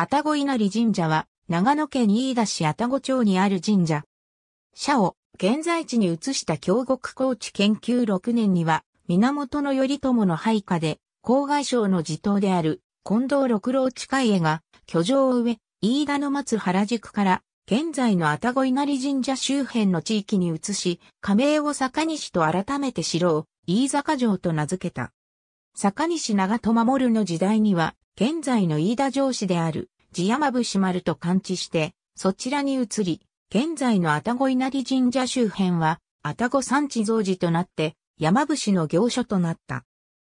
愛宕稲荷神社は、長野県飯田市愛宕町にある神社。社を現在地に移した京極高知研究6年には、源頼朝の配下で、郊外省の地頭である近藤六郎近家が、居城を植え、飯田の松原宿から、現在の愛宕稲荷神社周辺の地域に移し、加盟を坂西と改めて城を、飯坂城と名付けた。坂西長戸守の時代には、現在の飯田城市である、地山伏丸と勘知して、そちらに移り、現在の愛宕稲荷神社周辺は、愛宕山地造寺となって、山伏の行所となった。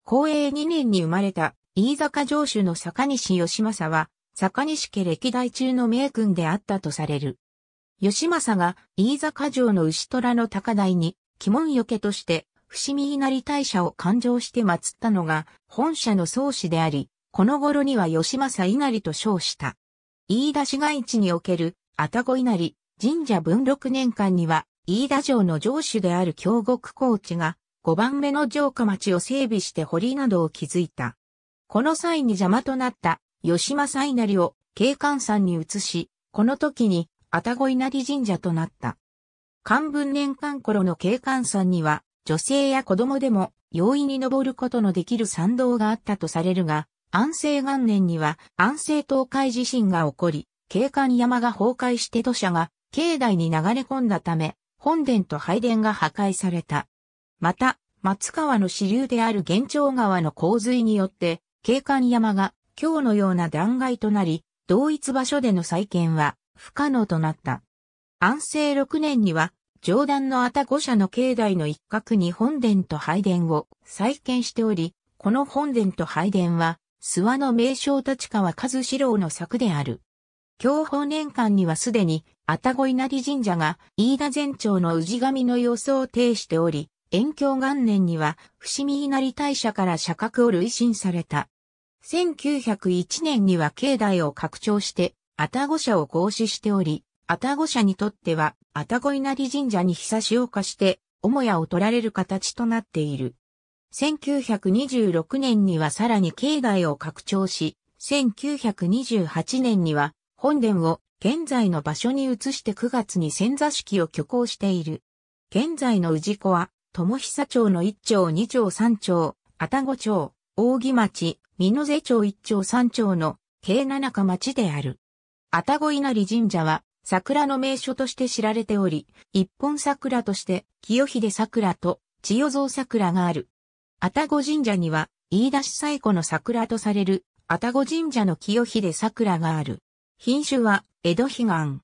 公営2年に生まれた、飯坂城主の坂西義政は、坂西家歴代中の名君であったとされる。義政が飯坂城の牛虎の高台に、鬼門よけとして、伏見稲荷大社を勘定して祀ったのが、本社の宗師であり、この頃には吉政稲荷と称した。飯田市街地における、あたご稲荷、神社文禄年間には、飯田城の城主である京極高知が、5番目の城下町を整備して堀などを築いた。この際に邪魔となった吉政稲荷を景観山に移し、この時にあたご稲荷神社となった。漢文年間頃の景観山には、女性や子供でも容易に登ることのできる参道があったとされるが、安政元年には安政東海地震が起こり、景観山が崩壊して土砂が境内に流れ込んだため、本殿と拝殿が破壊された。また、松川の支流である玄潮川の洪水によって、景観山が今日のような断崖となり、同一場所での再建は不可能となった。安政6年には、上段のあた御社の境内の一角に本殿と拝殿を再建しており、この本殿と拝殿は、諏訪の名将立川和四郎の作である。享保年間にはすでに、あたご稲荷神社が、飯田前町の氏神の様子を呈しており、延享元年には、伏見稲荷大社から社格を累進された。1901年には境内を拡張して、あたご社を合祀しており、あたご社にとっては、あたご稲荷神社に久しを貸して、母屋を取られる形となっている。1926年にはさらに境内を拡張し、1928年には本殿を現在の場所に移して9月に仙座式を挙行している。現在の治子は、友久町の1町2町3町、たご町、大木町、美濃瀬町1町3町の計七日町である。たご稲荷神社は桜の名所として知られており、一本桜として清秀桜と千代蔵桜がある。愛宕神社には、飯田市最古の桜とされる、愛宕神社の清秀桜がある。品種は、江戸悲願。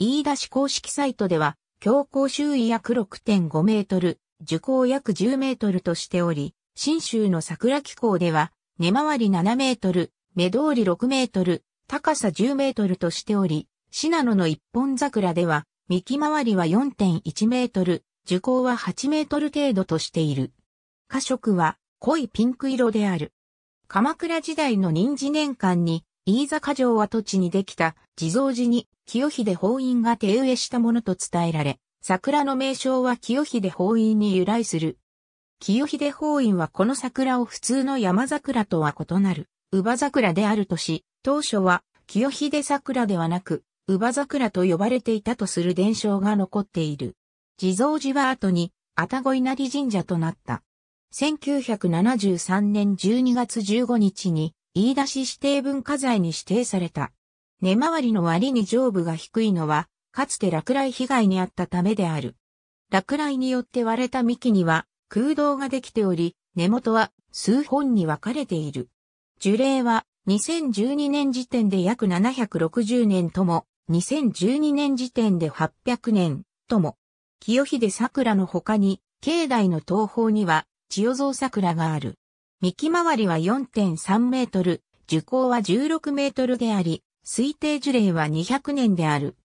飯田市公式サイトでは、標高周囲約6.5メートル、樹高約10メートルとしており、新州の桜気候では、根回り7メートル、目通り6メートル、高さ10メートルとしており、シナノの一本桜では、幹回りは4.1メートル、樹高は8メートル程度としている。花色は濃いピンク色である。鎌倉時代の任事年間に、飯坂城跡地にできた地蔵寺に清秀法院が手植えしたものと伝えられ、桜の名称は清秀法院に由来する。清秀法院はこの桜を普通の山桜とは異なる、乳母桜であるとし、当初は清秀桜ではなく、乳母桜と呼ばれていたとする伝承が残っている。地蔵寺は後に、愛宕稲荷神社となった。1973年12月15日に、飯田市指定文化財に指定された。根回りの割に上部が低いのは、かつて落雷被害にあったためである。落雷によって割れた幹には空洞ができており、根元は数本に分かれている。樹齢は2012年時点で約760年とも、2012年時点で800年とも。清秀桜の他に、境内の東方には千代蔵桜がある。幹回りは4.3メートル、樹高は16メートルであり、推定樹齢は200年である。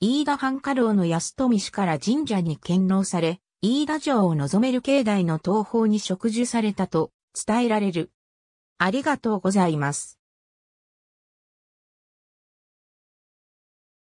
飯田藩家老の安富氏から神社に献納され、飯田城を望める境内の東方に植樹されたと伝えられる。ありがとうございます。